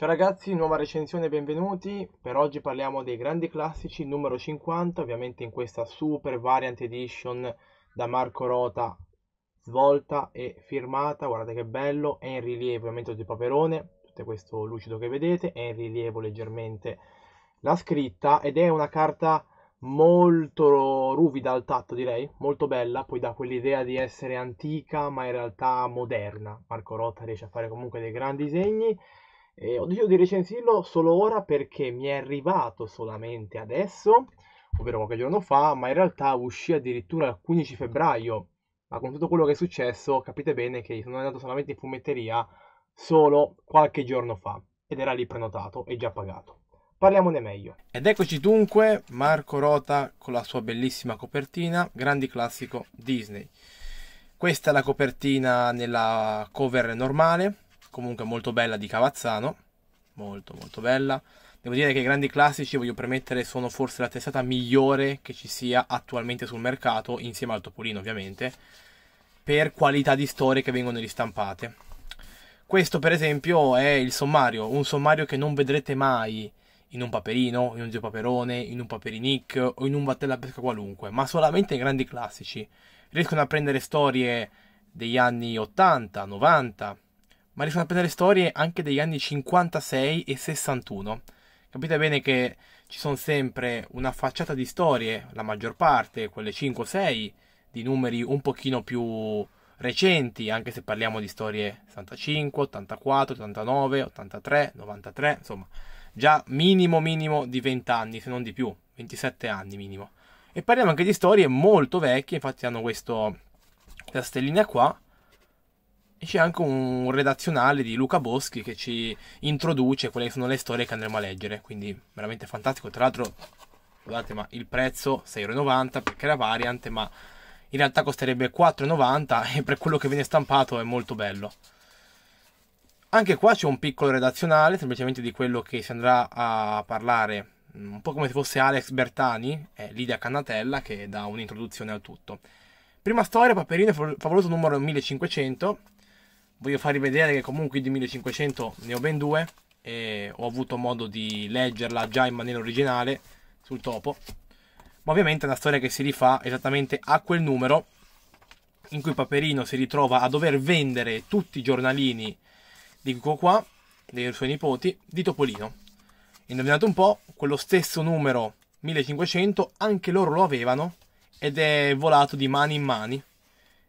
Ciao ragazzi, nuova recensione, benvenuti. Per oggi parliamo dei grandi classici numero 50, ovviamente in questa super variant edition da Marco Rota svolta e firmata, guardate che bello, è in rilievo ovviamente di Paperone, tutto questo lucido che vedete, è in rilievo leggermente la scritta ed è una carta molto ruvida al tatto direi, molto bella, poi dà quell'idea di essere antica ma in realtà moderna. Marco Rota riesce a fare comunque dei grandi disegni e ho deciso di recensirlo solo ora perché mi è arrivato solamente adesso, ovvero qualche giorno fa, ma in realtà uscì addirittura il 15 febbraio. Ma con tutto quello che è successo, capite bene che sono andato solamente in fumetteria solo qualche giorno fa ed era lì prenotato e già pagato. Parliamone meglio. Ed eccoci dunque Marco Rota con la sua bellissima copertina, grandi classico Disney. Questa è la copertina nella cover normale, comunque molto bella di Cavazzano, molto molto bella. Devo dire che i grandi classici, voglio premettere, sono forse la testata migliore che ci sia attualmente sul mercato, insieme al Topolino ovviamente, per qualità di storie che vengono ristampate. Questo per esempio è il sommario, un sommario che non vedrete mai in un paperino, in un zio paperone, in un paperinic o in un battella pesca qualunque, ma solamente i grandi classici. Riescono a prendere storie degli anni 80, 90, ma riescono a prendere storie anche degli anni 56 e 61. Capite bene che ci sono sempre una facciata di storie, la maggior parte, quelle 5 o 6, di numeri un pochino più recenti, anche se parliamo di storie 65, 84, 89, 83, 93, insomma, già minimo minimo di 20 anni, se non di più, 27 anni minimo. E parliamo anche di storie molto vecchie, infatti hanno questo, questa stellina qua, e c'è anche un redazionale di Luca Boschi che ci introduce quelle che sono le storie che andremo a leggere. Quindi veramente fantastico. Tra l'altro, guardate, ma il prezzo euro perché era variant, ma in realtà costerebbe 4,90€ e per quello che viene stampato è molto bello. Anche qua c'è un piccolo redazionale, semplicemente di quello che si andrà a parlare, mm, un po' come se fosse Alex Bertani e Lidia Cannatella che dà un'introduzione al tutto. Prima storia, Paperino favoloso numero 1500, voglio farvi vedere che comunque di 1500 ne ho ben due e ho avuto modo di leggerla già in maniera originale sul topo ma ovviamente è una storia che si rifà esattamente a quel numero in cui Paperino si ritrova a dover vendere tutti i giornalini di Coqua, dei suoi nipoti, di Topolino. Indovinate un po', quello stesso numero 1500 anche loro lo avevano ed è volato di mani in mani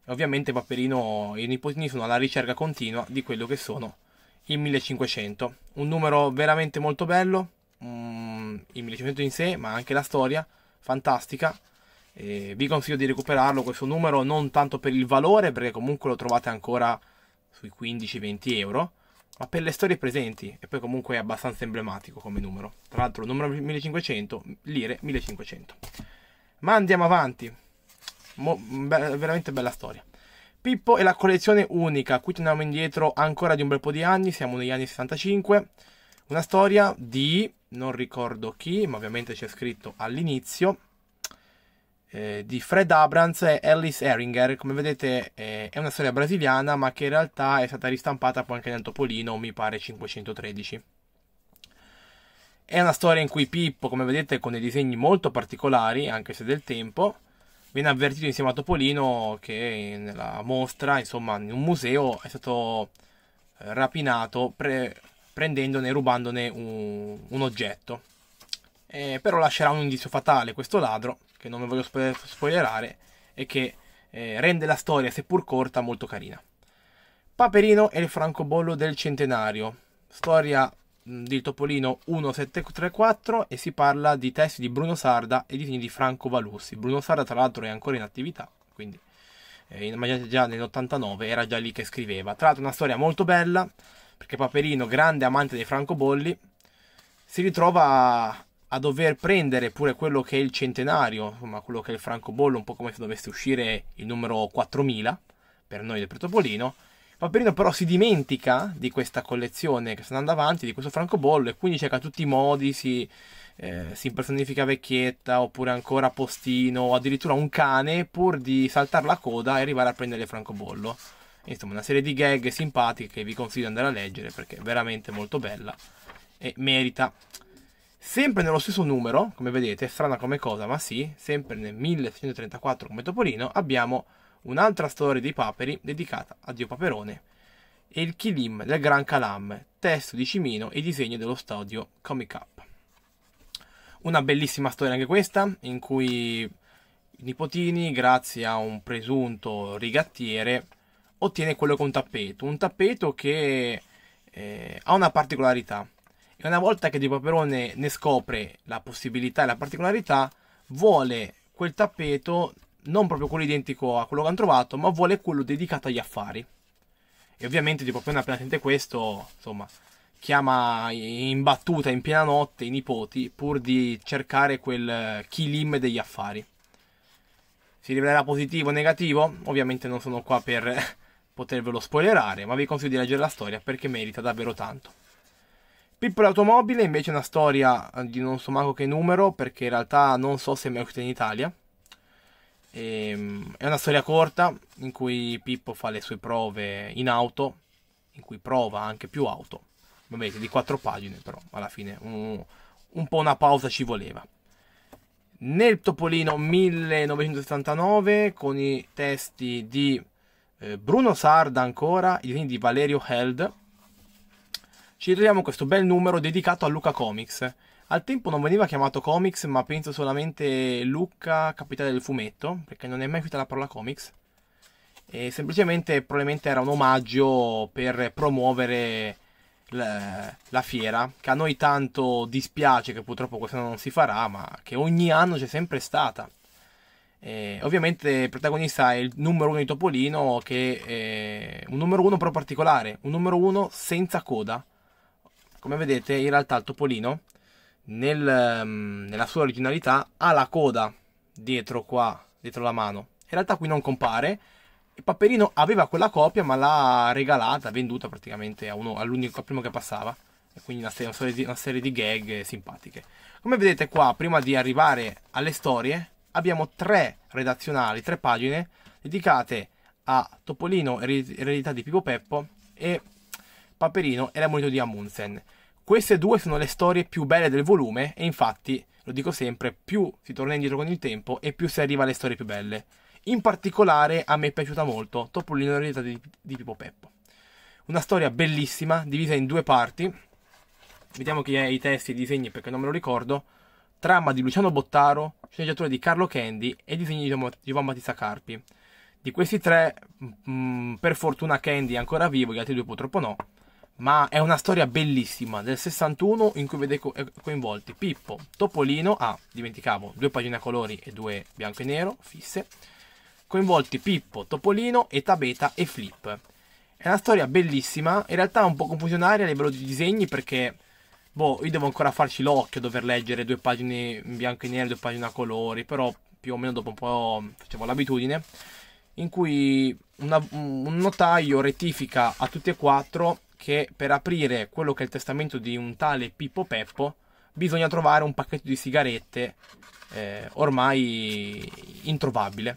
Ovviamente Paperino e i nipotini sono alla ricerca continua di quello che sono i 1500. Un numero veramente molto bello, mm, il 1500 in sé, ma anche la storia, fantastica. E vi consiglio di recuperarlo questo numero non tanto per il valore, perché comunque lo trovate ancora sui 15-20 euro, ma per le storie presenti e poi comunque è abbastanza emblematico come numero. Tra l'altro il numero 1500, lire 1500. Ma andiamo avanti. Mo, be- veramente bella storia. Pippo e la collezione unica, qui torniamo indietro ancora di un bel po' di anni, siamo negli anni 65. Una storia di, non ricordo chi, ma ovviamente c'è scritto all'inizio, eh, di Fred Abrams e Alice Herringer. Come vedete eh, è una storia brasiliana, ma che in realtà è stata ristampata poi anche nel Topolino, mi pare 513. È una storia in cui Pippo, come vedete, con dei disegni molto particolari, anche se del tempo, viene avvertito insieme a Topolino che nella mostra, insomma, in un museo è stato eh, rapinato pre- prendendone e rubandone un, un oggetto. Eh, però lascerà un indizio fatale questo ladro, che non mi voglio spoilerare, e che eh, rende la storia, seppur corta, molto carina. Paperino e il francobollo del centenario, storia Mm, di Topolino 1734 e si parla di testi di Bruno Sarda e disegni di Franco Valussi. Bruno Sarda tra l'altro è ancora in attività, quindi eh, già nell'89 era già lì che scriveva. Tra l'altro una storia molto bella, perché Paperino, grande amante dei francobolli, si ritrova a, a dover prendere pure quello che è il centenario, insomma quello che è il francobollo, un po' come se dovesse uscire il numero 4000 per noi del Topolino Paperino però si dimentica di questa collezione che sta andando avanti, di questo francobollo, e quindi cerca tutti i modi, si, eh, si impersonifica vecchietta, oppure ancora postino, o addirittura un cane, pur di saltare la coda e arrivare a prendere il francobollo. Insomma, una serie di gag simpatiche che vi consiglio di andare a leggere perché è veramente molto bella e merita. Sempre nello stesso numero, come vedete, strana come cosa, ma sì, sempre nel 1634 come Topolino, abbiamo un'altra storia dei paperi dedicata a Dio Paperone e il Kilim del Gran Calam, testo di Cimino e disegno dello studio Comic Up. Una bellissima storia anche questa, in cui i nipotini, grazie a un presunto rigattiere, ottiene quello che è un tappeto, un tappeto che eh, ha una particolarità. E una volta che Dio Paperone ne scopre la possibilità e la particolarità, vuole quel tappeto non proprio quello identico a quello che hanno trovato, ma vuole quello dedicato agli affari. E ovviamente, tipo, appena appena sente questo, insomma, chiama in battuta in piena notte i nipoti pur di cercare quel kilim degli affari. Si rivelerà positivo o negativo? Ovviamente non sono qua per potervelo spoilerare, ma vi consiglio di leggere la storia perché merita davvero tanto. Pippo l'automobile invece è una storia eh, di non so manco che numero, perché in realtà non so se è mai uscita in Italia. E, ehm, è una storia corta in cui Pippo fa le sue prove in auto, in cui prova anche più auto. Vabbè, di quattro pagine, però alla fine un, un po' una pausa ci voleva. Nel Topolino 1979 con i testi di eh, Bruno Sarda ancora, i disegni di Valerio Held, ci troviamo questo bel numero dedicato a Luca Comics al tempo non veniva chiamato comics, ma penso solamente Lucca, capitale del fumetto, perché non è mai uscita la parola comics. E semplicemente probabilmente era un omaggio per promuovere la, la fiera, che a noi tanto dispiace che purtroppo quest'anno non si farà, ma che ogni anno c'è sempre stata. Eh, ovviamente il protagonista è il numero uno di Topolino, che è un numero uno però particolare, un numero uno senza coda. Come vedete, in realtà il Topolino nel, ehm, nella sua originalità ha la coda dietro qua, dietro la mano. In realtà qui non compare. E Paperino aveva quella copia ma l'ha regalata, venduta praticamente a uno, all'unico primo che passava. E quindi una serie, una, serie di, una serie, di, gag simpatiche. Come vedete qua, prima di arrivare alle storie, abbiamo tre redazionali, tre pagine dedicate a Topolino, eredità di Pippo Peppo e Paperino e la moneta di Amundsen. Queste due sono le storie più belle del volume e infatti, lo dico sempre, più si torna indietro con il tempo e più si arriva alle storie più belle. In particolare a me è piaciuta molto Topolino Rita di, di Pippo Peppo. Una storia bellissima, divisa in due parti. Vediamo chi è i testi e i disegni perché non me lo ricordo. Trama di Luciano Bottaro, sceneggiatura di Carlo Candy e disegni di Giovanni Battista Carpi. Di questi tre, mh, mm, mm, per fortuna Candy è ancora vivo, gli altri due purtroppo no ma è una storia bellissima del 61 in cui vede co- eh, coinvolti Pippo, Topolino, ah, dimenticavo, due pagine a colori e due bianco e nero, fisse, coinvolti Pippo, Topolino Eta Beta e Flip. È una storia bellissima, in realtà è un po' confusionaria a livello di disegni perché, boh, io devo ancora farci l'occhio a dover leggere due pagine in bianco e nero due pagine a colori, però più o meno dopo un po' facevo l'abitudine, in cui una, un notaio rettifica a tutti e quattro che per aprire quello che è il testamento di un tale Pippo Peppo bisogna trovare un pacchetto di sigarette eh, ormai introvabile.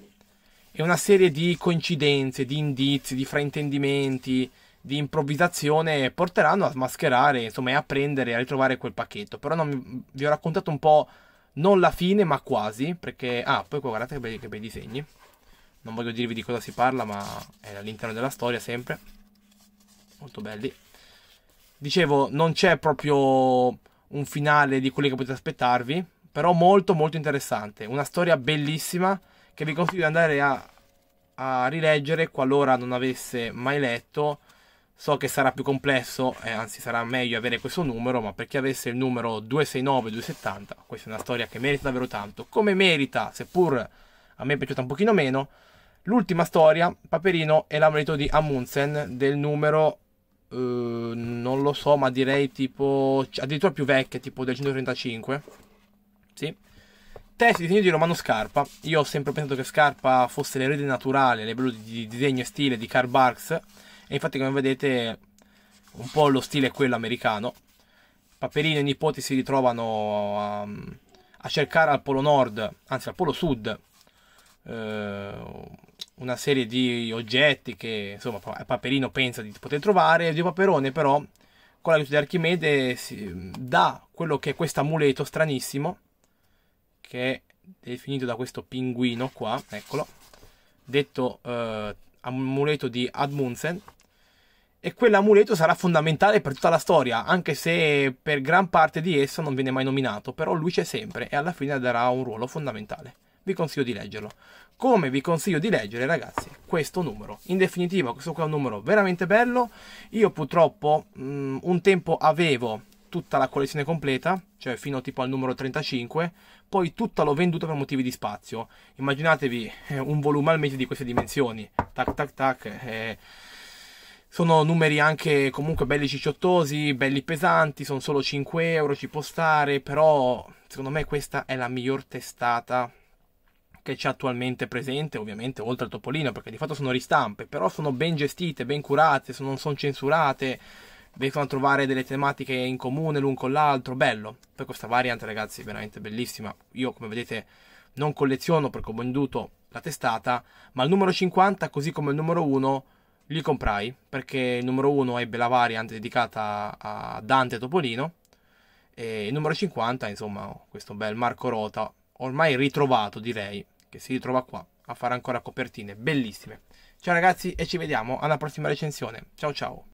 E una serie di coincidenze, di indizi, di fraintendimenti, di improvvisazione porteranno a smascherare, insomma, e a prendere e a ritrovare quel pacchetto. Però non, vi ho raccontato un po', non la fine, ma quasi, perché... Ah, poi guardate che bei, che bei disegni. Non voglio dirvi di cosa si parla, ma è all'interno della storia sempre molto belli. Dicevo, non c'è proprio un finale di quelli che potete aspettarvi, però molto molto interessante, una storia bellissima che vi consiglio di andare a, a rileggere qualora non avesse mai letto. So che sarà più complesso, eh, anzi sarà meglio avere questo numero, ma per chi avesse il numero 269-270, questa è una storia che merita davvero tanto. Come merita, seppur a me è piaciuta un pochino meno, l'ultima storia, Paperino e l'ammonito di Amundsen del numero Ehm, non lo so, ma direi tipo addirittura più vecchie, tipo del 135. Sì. Test di disegno di Romano Scarpa. Io ho sempre pensato che Scarpa fosse l'erede naturale a livello di disegno e stile di Karl Barks. E infatti, come vedete, un po' lo stile è quello americano. Paperino e i nipoti si ritrovano a, ehm, a cercare al polo nord, anzi al polo sud, eh, una serie di oggetti che insomma Paperino pensa di poter trovare. Dio Paperone, però, con l'aiuto di Archimede, mm, dà quello che è questo amuleto stranissimo, che è definito da questo pinguino qua, eccolo, detto eh, amuleto di Admunsen. E quell'amuleto sarà fondamentale per tutta la storia, anche se per gran parte di esso non viene mai nominato, però lui c'è sempre e alla fine darà un ruolo fondamentale vi consiglio di leggerlo. Come vi consiglio di leggere, ragazzi, questo numero. In definitiva, questo qua è un numero veramente bello. Io purtroppo mh, mm, un tempo avevo tutta la collezione completa, cioè fino tipo al numero 35, poi tutta l'ho venduta per motivi di spazio. Immaginatevi eh, un volume al mese di queste dimensioni. Tac tac tac. Eh, sono numeri anche comunque belli cicciottosi, belli pesanti, sono solo 5 euro, ci può stare, però secondo me questa è la miglior testata che c'è attualmente presente, ovviamente oltre al Topolino, perché di fatto sono ristampe, però sono ben gestite, ben curate, sono, non sono censurate, vengono a trovare delle tematiche in comune l'un con l'altro, bello. Poi questa variante, ragazzi, veramente bellissima. Io, come vedete, non colleziono perché ho venduto la testata, ma il numero 50, così come il numero 1, li comprai, perché il numero 1 ebbe la variante dedicata a Dante Topolino, e il numero 50, insomma, questo bel Marco Rota, ormai ritrovato direi, che si ritrova qua a fare ancora copertine bellissime. Ciao ragazzi e ci vediamo alla prossima recensione. Ciao ciao!